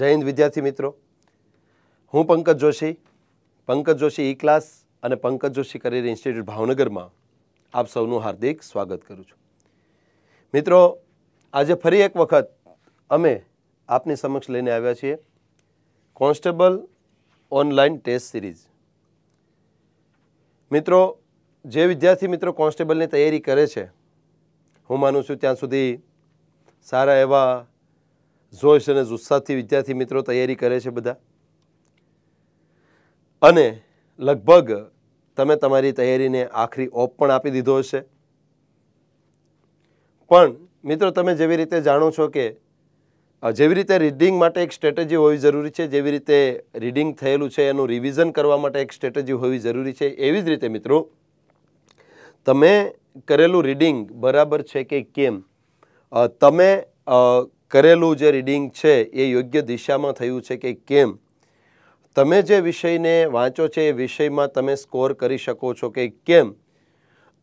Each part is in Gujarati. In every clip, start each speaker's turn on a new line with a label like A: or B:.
A: જય હિન્દ વિદ્યાર્થી મિત્રો હું Pankaj Joshi Pankaj Joshi E e class અને પંકજ જોશી કરિયર ઇન્સ્ટિટ્યૂટ ભાવનગરમાં આપ સૌનું હાર્દિક સ્વાગત કરું છું મિત્રો આજે ફરી એક વખત અમે આપની સમક્ષ લઈને આવ્યા છીએ કોન્સ્ટેબલ ઓનલાઈન ટેસ્ટ સિરીઝ મિત્રો જે વિદ્યાર્થી મિત્રો કોન્સ્ટેબલની તૈયારી કરે છે હું માનું છું ત્યાં સુધી સારા એવા જોશ અને ઉત્સાહથી વિદ્યાર્થી મિત્રો તૈયારી કરે છે બધા અને લગભગ તમે તમારી તૈયારીને આખરી ઓપ પણ આપી દીધો હશે પણ મિત્રો તમે જેવી રીતે જાણો છો કે જેવી રીતે રીડિંગ માટે એક સ્ટ્રેટેજી હોવી જરૂરી છે જેવી રીતે રીડિંગ થયેલું છે એનું રિવિઝન કરવા માટે એક સ્ટ્રેટેજી હોવી જરૂરી છે એવી જ રીતે મિત્રો તમે કરેલું રીડિંગ બરાબર છે કે કેમ તમે કરેલું જે રીડિંગ છે એ યોગ્ય દિશામાં થયું છે કે કેમ તમે જે વિષયને વાંચો છે એ વિષયમાં તમે સ્કોર કરી શકો છો કે કેમ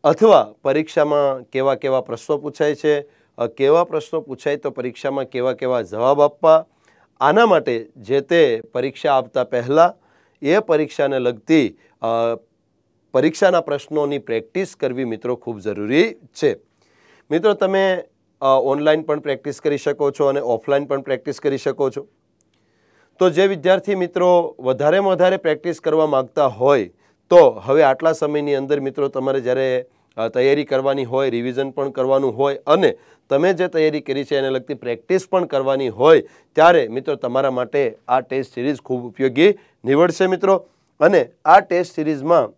A: અથવા પરીક્ષામાં કેવા કેવા પ્રશ્નો પૂછાય છે કેવા પ્રશ્નો પૂછાય તો પરીક્ષામાં કેવા કેવા જવાબ આપવા આના માટે જે તે પરીક્ષા આપતા પહેલાં એ પરીક્ષાને લગતી પરીક્ષાના પ્રશ્નોની પ્રેક્ટિસ કરવી મિત્રો ખૂબ જરૂરી છે મિત્રો તમે ઓનલાઈન પણ પ્રેક્ટિસ કરી શકો છો અને ઓફલાઈન પણ પ્રેક્ટિસ કરી શકો છો તો જે વિદ્યાર્થી મિત્રો વધારેમાં વધારે પ્રેક્ટિસ કરવા માગતા હોય તો હવે આટલા સમયની અંદર મિત્રો તમારે જ્યારે તૈયારી કરવાની હોય રિવિઝન પણ કરવાનું હોય અને તમે જે તૈયારી કરી છે એને લગતી પ્રેક્ટિસ પણ કરવાની હોય ત્યારે મિત્રો તમારા માટે આ ટેસ્ટ સિરીઝ ખૂબ ઉપયોગી નીવડશે મિત્રો અને આ ટેસ્ટ સિરીઝમાં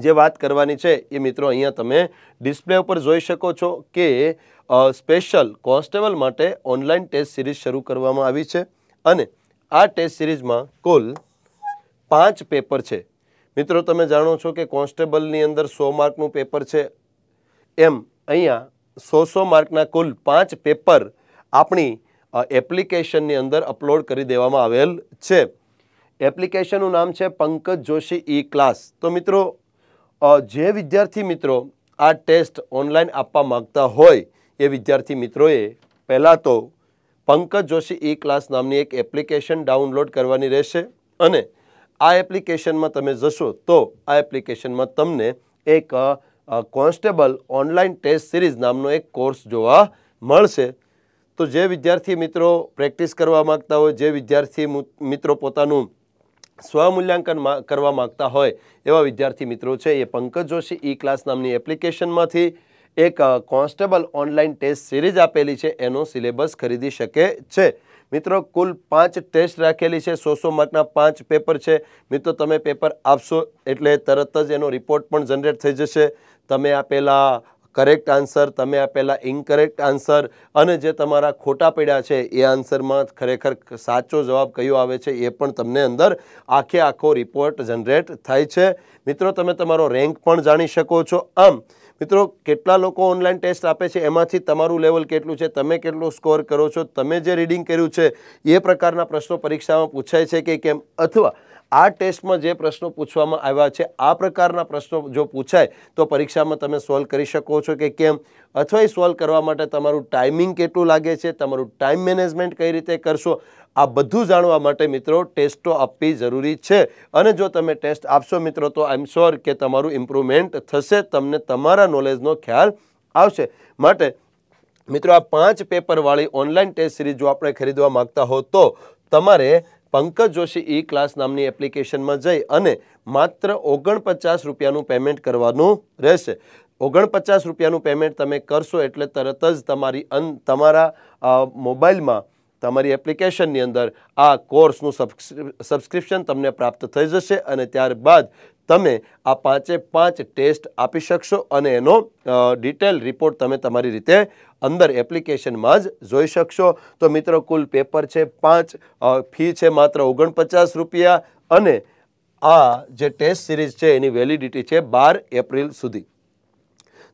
A: જે વાત કરવાની છે એ મિત્રો અહીંયા તમે ડિસ્પ્લે ઉપર જોઈ શકો છો કે સ્પેશિયલ કોન્સ્ટેબલ માટે ઓનલાઈન ટેસ્ટ સિરીઝ શરૂ કરવામાં આવી છે અને આ ટેસ્ટ સિરીઝમાં કુલ પાંચ પેપર છે મિત્રો તમે જાણો છો કે કોન્સ્ટેબલની અંદર સો માર્કનું પેપર છે એમ અહીંયા સો સો માર્કના કુલ પાંચ પેપર આપણી એપ્લિકેશનની અંદર અપલોડ કરી દેવામાં આવેલ છે એપ્લિકેશનનું નામ છે પંકજ જોશી ઈ ક્લાસ તો મિત્રો જે વિદ્યાર્થી મિત્રો આ ટેસ્ટ ઓનલાઈન આપવા માગતા હોય એ વિદ્યાર્થી મિત્રોએ પહેલાં તો પંકજ જોશી ઈ ક્લાસ નામની એક એપ્લિકેશન ડાઉનલોડ કરવાની રહેશે અને આ એપ્લિકેશનમાં તમે જશો તો આ એપ્લિકેશનમાં તમને એક કોન્સ્ટેબલ ઓનલાઈન ટેસ્ટ સિરીઝ નામનો એક કોર્સ જોવા મળશે તો જે વિદ્યાર્થી મિત્રો પ્રેક્ટિસ કરવા માગતા હોય જે વિદ્યાર્થી મિત્રો પોતાનું સ્વમૂલ્યાંકન કરવા માગતા હોય એવા વિદ્યાર્થી મિત્રો છે એ પંકજ જોશી ઈ ક્લાસ નામની એપ્લિકેશનમાંથી એક કોન્સ્ટેબલ ઓનલાઈન ટેસ્ટ સિરીઝ આપેલી છે એનો સિલેબસ ખરીદી શકે છે મિત્રો કુલ પાંચ ટેસ્ટ રાખેલી છે સો સો માર્કના પાંચ પેપર છે મિત્રો તમે પેપર આપશો એટલે તરત જ એનો રિપોર્ટ પણ જનરેટ થઈ જશે તમે આપેલા કરેક્ટ આન્સર તમે આપેલા ઇનકરેક્ટ આન્સર અને જે તમારા ખોટા પડ્યા છે એ આન્સરમાં ખરેખર સાચો જવાબ કયો આવે છે એ પણ તમને અંદર આખે આખો રિપોર્ટ જનરેટ થાય છે મિત્રો તમે તમારો રેન્ક પણ જાણી શકો છો આમ મિત્રો કેટલા લોકો ઓનલાઈન ટેસ્ટ આપે છે એમાંથી તમારું લેવલ કેટલું છે તમે કેટલો સ્કોર કરો છો તમે જે રીડિંગ કર્યું છે એ પ્રકારના પ્રશ્નો પરીક્ષામાં પૂછાય છે કે કેમ અથવા આ ટેસ્ટમાં જે પ્રશ્નો પૂછવામાં આવ્યા છે આ પ્રકારના પ્રશ્નો જો પૂછાય તો પરીક્ષામાં તમે સોલ્વ કરી શકો છો કે કેમ અથવા એ સોલ્વ કરવા માટે તમારું ટાઈમિંગ કેટલું લાગે છે તમારું ટાઈમ મેનેજમેન્ટ કઈ રીતે કરશો આ બધું જાણવા માટે મિત્રો ટેસ્ટો આપવી જરૂરી છે અને જો તમે ટેસ્ટ આપશો મિત્રો તો આઈ એમ શ્યોર કે તમારું ઇમ્પ્રુવમેન્ટ થશે તમને તમારા નોલેજનો ખ્યાલ આવશે માટે મિત્રો આ પાંચ પેપરવાળી ઓનલાઈન ટેસ્ટ સિરીઝ જો આપણે ખરીદવા માગતા હો તો તમારે પંકજ જોશી ઈ ક્લાસ નામની એપ્લિકેશનમાં જઈ અને માત્ર ઓગણપચાસ રૂપિયાનું પેમેન્ટ કરવાનું રહેશે ઓગણપચાસ રૂપિયાનું પેમેન્ટ તમે કરશો એટલે તરત જ તમારી અન તમારા મોબાઈલમાં તમારી એપ્લિકેશનની અંદર આ કોર્સનું સબસ્ક્રિપ્શન તમને પ્રાપ્ત થઈ જશે અને ત્યારબાદ તમે આ પાંચે પાંચ ટેસ્ટ આપી શકશો અને એનો ડિટેલ રિપોર્ટ તમે તમારી રીતે અંદર એપ્લિકેશનમાં જ જોઈ શકશો તો મિત્રો કુલ પેપર છે પાંચ ફી છે માત્ર ઓગણપચાસ રૂપિયા અને આ જે ટેસ્ટ સિરીઝ છે એની વેલિડિટી છે બાર એપ્રિલ સુધી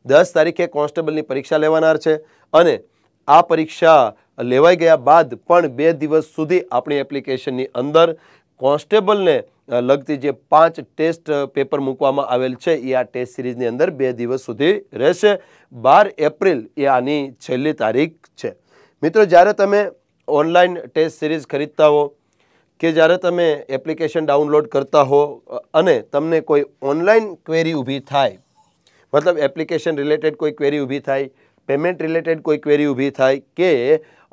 A: દસ તારીખે કોન્સ્ટેબલની પરીક્ષા લેવાનાર છે અને આ પરીક્ષા લેવાઈ ગયા બાદ પણ બે દિવસ સુધી આપણી એપ્લિકેશનની અંદર કોન્સ્ટેબલને લગતી જે પાંચ ટેસ્ટ પેપર મૂકવામાં આવેલ છે એ આ ટેસ્ટ સિરીઝની અંદર બે દિવસ સુધી રહેશે બાર એપ્રિલ એ આની છેલ્લી તારીખ છે મિત્રો જ્યારે તમે ઓનલાઈન ટેસ્ટ સિરીઝ ખરીદતા હો કે જ્યારે તમે એપ્લિકેશન ડાઉનલોડ કરતા હો અને તમને કોઈ ઓનલાઈન ક્વેરી ઊભી થાય મતલબ એપ્લિકેશન રિલેટેડ કોઈ ક્વેરી ઊભી થાય પેમેન્ટ રિલેટેડ કોઈ ક્વેરી ઊભી થાય કે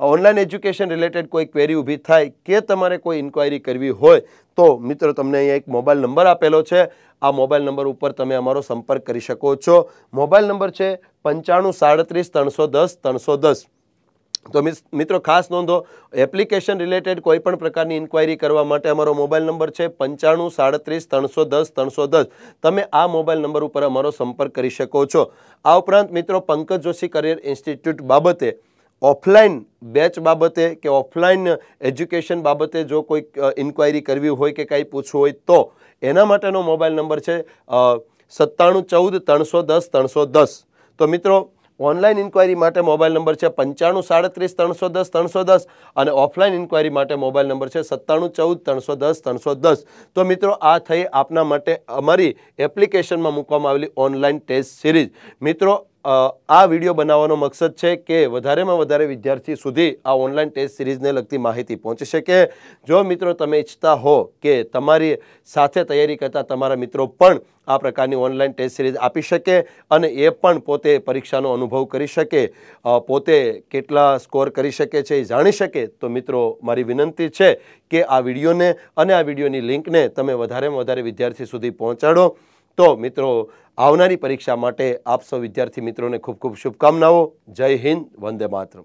A: ઓનલાઈન એજ્યુકેશન રિલેટેડ કોઈ ક્વેરી ઊભી થાય કે તમારે કોઈ ઇન્ક્વાયરી કરવી હોય તો મિત્રો તમને અહીંયા એક મોબાઈલ નંબર આપેલો છે આ મોબાઈલ નંબર ઉપર તમે અમારો સંપર્ક કરી શકો છો મોબાઈલ નંબર છે પંચાણું સાડત્રીસ ત્રણસો દસ ત્રણસો દસ તો મિત્રો ખાસ નોંધો એપ્લિકેશન રિલેટેડ કોઈપણ પ્રકારની ઇન્કવાયરી કરવા માટે અમારો મોબાઈલ નંબર છે પંચાણું સાડત્રીસ ત્રણસો દસ ત્રણસો દસ તમે આ મોબાઈલ નંબર ઉપર અમારો સંપર્ક કરી શકો છો આ ઉપરાંત મિત્રો પંકજ જોશી કરિયર ઇન્સ્ટિટ્યૂટ બાબતે ઓફલાઈન બેચ બાબતે કે ઓફલાઈન એજ્યુકેશન બાબતે જો કોઈ ઇન્કવાયરી કરવી હોય કે કાંઈ પૂછવું હોય તો એના માટેનો મોબાઈલ નંબર છે સત્તાણું ચૌદ ત્રણસો દસ ત્રણસો દસ તો મિત્રો ઓનલાઈન ઇન્ક્વાયરી માટે મોબાઈલ નંબર છે પંચાણું સાડત્રીસ ત્રણસો દસ ત્રણસો દસ અને ઓફલાઈન ઇન્ક્વાયરી માટે મોબાઈલ નંબર છે સત્તાણું ચૌદ ત્રણસો દસ ત્રણસો દસ તો મિત્રો આ થઈ આપના માટે અમારી એપ્લિકેશનમાં મૂકવામાં આવેલી ઓનલાઈન ટેસ્ટ સિરીઝ મિત્રો આ વિડીયો બનાવવાનો મકસદ છે કે વધારેમાં વધારે વિદ્યાર્થી સુધી આ ઓનલાઈન ટેસ્ટ સિરીઝને લગતી માહિતી પહોંચી શકે જો મિત્રો તમે ઈચ્છતા હો કે તમારી સાથે તૈયારી કરતા તમારા મિત્રો પણ આ પ્રકારની ઓનલાઈન ટેસ્ટ સિરીઝ આપી શકે અને એ પણ પોતે પરીક્ષાનો અનુભવ કરી શકે પોતે કેટલા સ્કોર કરી શકે છે એ જાણી શકે તો મિત્રો મારી વિનંતી છે કે આ વિડીયોને અને આ વિડીયોની લિંકને તમે વધારેમાં વધારે વિદ્યાર્થી સુધી પહોંચાડો તો મિત્રો આવનારી પરીક્ષા માટે આપ સૌ વિદ્યાર્થી મિત્રોને ખૂબ ખૂબ શુભકામનાઓ જય હિન્દ વંદે માતરમ